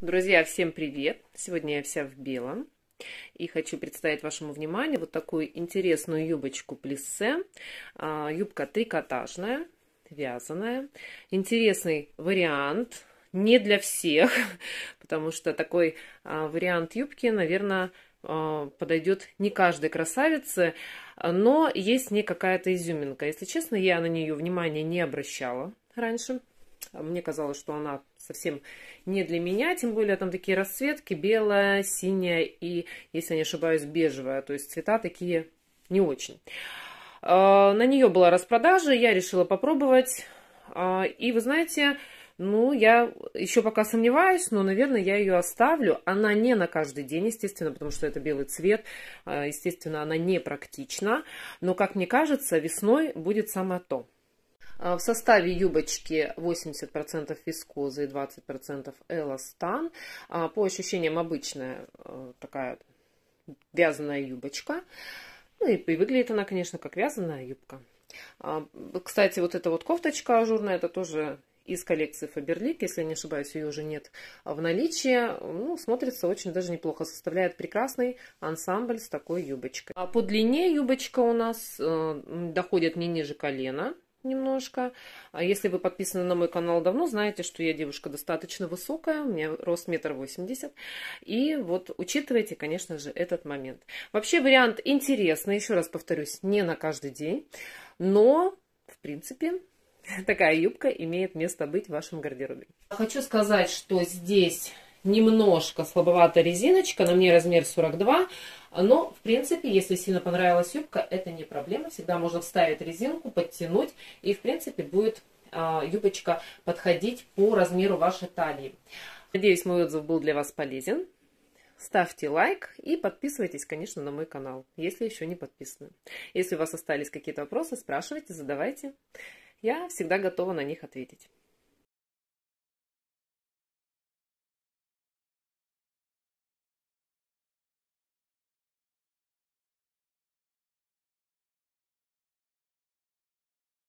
Друзья, всем привет! Сегодня я вся в белом. И хочу представить вашему вниманию вот такую интересную юбочку плессе. А, юбка трикотажная, вязаная. Интересный вариант, не для всех, потому что такой а, вариант юбки, наверное, а, подойдет не каждой красавице, но есть не какая-то изюминка. Если честно, я на нее внимания не обращала раньше. А мне казалось, что она совсем не для меня, тем более там такие расцветки, белая, синяя и, если не ошибаюсь, бежевая. То есть цвета такие не очень. А, на нее была распродажа, я решила попробовать. А, и вы знаете, ну, я еще пока сомневаюсь, но, наверное, я ее оставлю. Она не на каждый день, естественно, потому что это белый цвет. Естественно, она не практична. Но, как мне кажется, весной будет самое то. Э, в составе юбочки 80% вискозы и 20% эластан. Э, по ощущениям обычная э, такая вязаная юбочка. Ну и, и выглядит она, конечно, как вязаная юбка. Кстати, вот эта вот кофточка ажурная, это тоже из коллекции Фаберлик, если не ошибаюсь, ее уже нет в наличии. Ну, смотрится очень даже неплохо, составляет прекрасный ансамбль с такой юбочкой. А по длине юбочка у нас э, доходит не ниже колена, немножко. А если вы подписаны на мой канал давно, знаете, что я девушка достаточно высокая, у меня рост метр восемьдесят. И вот учитывайте, конечно же, этот момент. Вообще вариант интересный, еще раз повторюсь, не на каждый день, но, в принципе, такая юбка имеет место быть в вашем гардеробе. Хочу сказать, что здесь немножко слабоватая резиночка, на мне размер 42, но, в принципе, если сильно понравилась юбка, это не проблема, всегда можно вставить резинку, подтянуть, и, в принципе, будет а, юбочка подходить по размеру вашей талии. Надеюсь, мой отзыв был для вас полезен. Ставьте лайк и подписывайтесь, конечно, на мой канал, если еще не подписаны. Если у вас остались какие-то вопросы, спрашивайте, задавайте. Я всегда готова на них ответить.